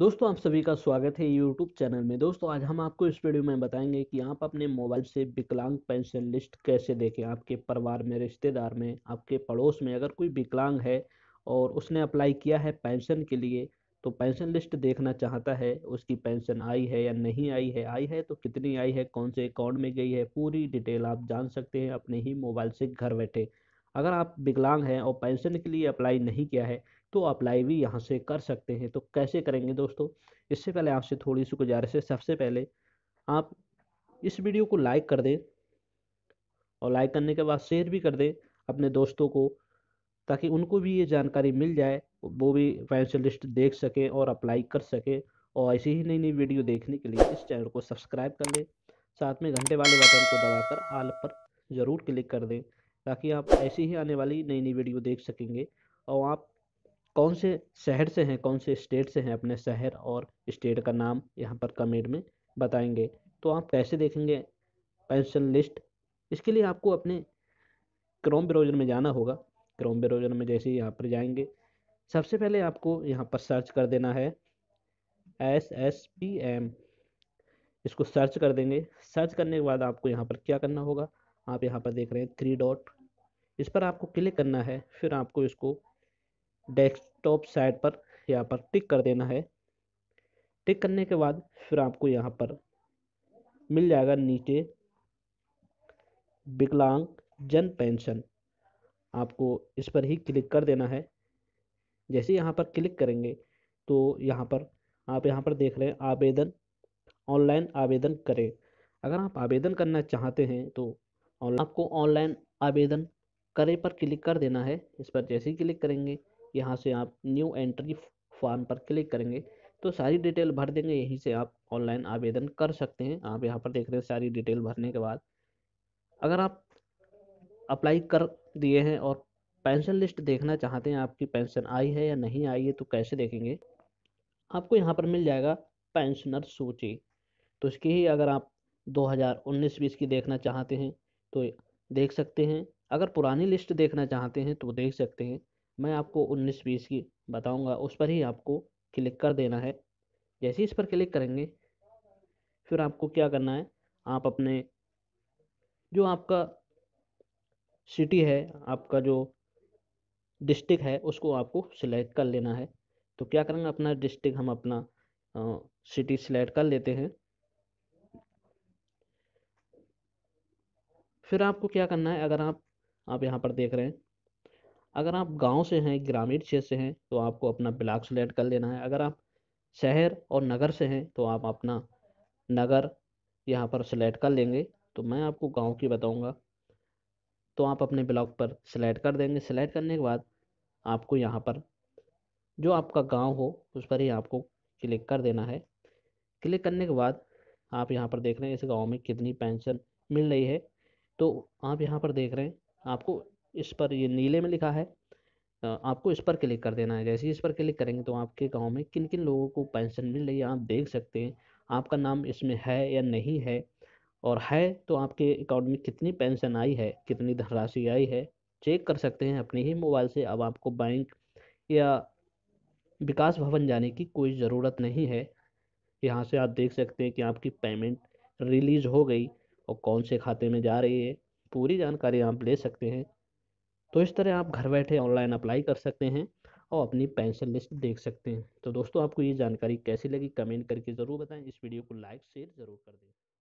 दोस्तों आप सभी का स्वागत है यूट्यूब चैनल में दोस्तों आज हम आपको इस वीडियो में बताएंगे कि आप अपने मोबाइल से विकलांग पेंशन लिस्ट कैसे देखें आपके परिवार में रिश्तेदार में आपके पड़ोस में अगर कोई विकलांग है और उसने अप्लाई किया है पेंशन के लिए तो पेंशन लिस्ट देखना चाहता है उसकी पेंशन आई है या नहीं आई है आई है तो कितनी आई है कौन से अकाउंट में गई है पूरी डिटेल आप जान सकते हैं अपने ही मोबाइल से घर बैठे अगर आप विकलांग हैं और पेंशन के लिए अप्लाई नहीं किया है तो अप्लाई भी यहाँ से कर सकते हैं तो कैसे करेंगे दोस्तों इससे पहले आपसे थोड़ी सी गुजारिश है सबसे पहले आप इस वीडियो को लाइक कर दें और लाइक करने के बाद शेयर भी कर दें अपने दोस्तों को ताकि उनको भी ये जानकारी मिल जाए वो भी फाइनेंशियल लिस्ट देख सकें और अप्लाई कर सकें और ऐसी ही नई नई वीडियो देखने के लिए इस चैनल को सब्सक्राइब कर लें साथ में घंटे वाले बटन को दबाकर आल पर ज़रूर क्लिक कर दें ताकि आप ऐसी ही आने वाली नई नई वीडियो देख सकेंगे और आप कौन से शहर से हैं कौन से स्टेट से हैं अपने शहर और स्टेट का नाम यहाँ पर कमेंट में बताएंगे तो आप कैसे देखेंगे पेंशन लिस्ट इसके लिए आपको अपने क्रोम ब्राउज़र में जाना होगा क्रोम ब्राउज़र में जैसे ही यहाँ पर जाएंगे सबसे पहले आपको यहाँ पर सर्च कर देना है एस एस पी एम इसको सर्च कर देंगे सर्च करने के बाद आपको यहाँ पर क्या करना होगा आप यहाँ पर देख रहे हैं थ्री डॉट इस पर आपको क्लिक करना है फिर आपको इसको डेस्कटॉप साइड पर यहाँ पर टिक कर देना है टिक करने के बाद फिर आपको यहाँ पर मिल जाएगा नीचे विकलांग जन पेंशन आपको इस पर ही क्लिक कर देना है जैसे यहाँ पर क्लिक करेंगे तो यहाँ पर आप यहाँ पर देख रहे हैं आवेदन ऑनलाइन आवेदन करें अगर आप आवेदन करना चाहते हैं तो आपको ऑनलाइन आवेदन करें पर क्लिक कर देना है इस पर जैसे ही क्लिक करेंगे यहाँ से आप न्यू एंट्री फॉर्म पर क्लिक करेंगे तो सारी डिटेल भर देंगे यहीं से आप ऑनलाइन आवेदन कर सकते हैं आप यहाँ पर देख रहे हैं सारी डिटेल भरने के बाद अगर आप अप्लाई कर दिए हैं और पेंशन लिस्ट देखना चाहते हैं आपकी पेंशन आई है या नहीं आई है तो कैसे देखेंगे आपको यहाँ पर मिल जाएगा पेंशनर सूची तो इसकी ही अगर आप 2019 हज़ार की देखना चाहते हैं तो देख सकते हैं अगर पुरानी लिस्ट देखना चाहते हैं तो देख सकते हैं मैं आपको उन्नीस बीस की बताऊंगा उस पर ही आपको क्लिक कर देना है जैसे ही इस पर क्लिक करेंगे फिर आपको क्या करना है आप अपने जो आपका सिटी है आपका जो डिस्ट्रिक्ट है उसको आपको सिलेक्ट कर लेना है तो क्या करेंगे अपना डिस्ट्रिक्ट हम अपना सिटी सिलेक्ट कर लेते हैं फिर आपको क्या करना है अगर आप आप यहाँ पर देख रहे हैं अगर आप गांव से हैं ग्रामीण क्षेत्र से हैं तो आपको अपना ब्लॉक सेलेक्ट कर लेना है अगर आप शहर और नगर से हैं तो आप अपना नगर यहाँ पर सेलेक्ट कर लेंगे तो मैं आपको गांव की बताऊंगा तो आप अपने ब्लॉक पर सेलेक्ट कर देंगे सेलेक्ट करने के बाद आपको यहाँ पर जो आपका गांव हो उस पर ही आपको क्लिक कर देना है क्लिक करने के बाद आप यहाँ पर देख रहे हैं इस गांव में कितनी पेंशन मिल रही है तो आप यहाँ पर देख रहे हैं आपको इस पर ये नीले में लिखा है आपको इस पर क्लिक कर देना है जैसे इस पर क्लिक करेंगे तो आपके गांव में किन किन लोगों को पेंशन मिल रही है आप देख सकते हैं आपका नाम इसमें है या नहीं है और है तो आपके अकाउंट में कितनी पेंशन आई है कितनी धनराशि आई है चेक कर सकते हैं अपने ही मोबाइल से अब आपको बैंक या विकास भवन जाने की कोई ज़रूरत नहीं है यहाँ से आप देख सकते हैं कि आपकी पेमेंट रिलीज़ हो गई और कौन से खाते में जा रही है पूरी जानकारी आप ले सकते हैं तो इस तरह आप घर बैठे ऑनलाइन अप्लाई कर सकते हैं और अपनी पेंशन लिस्ट देख सकते हैं तो दोस्तों आपको ये जानकारी कैसी लगी कमेंट करके ज़रूर बताएं इस वीडियो को लाइक शेयर ज़रूर कर दें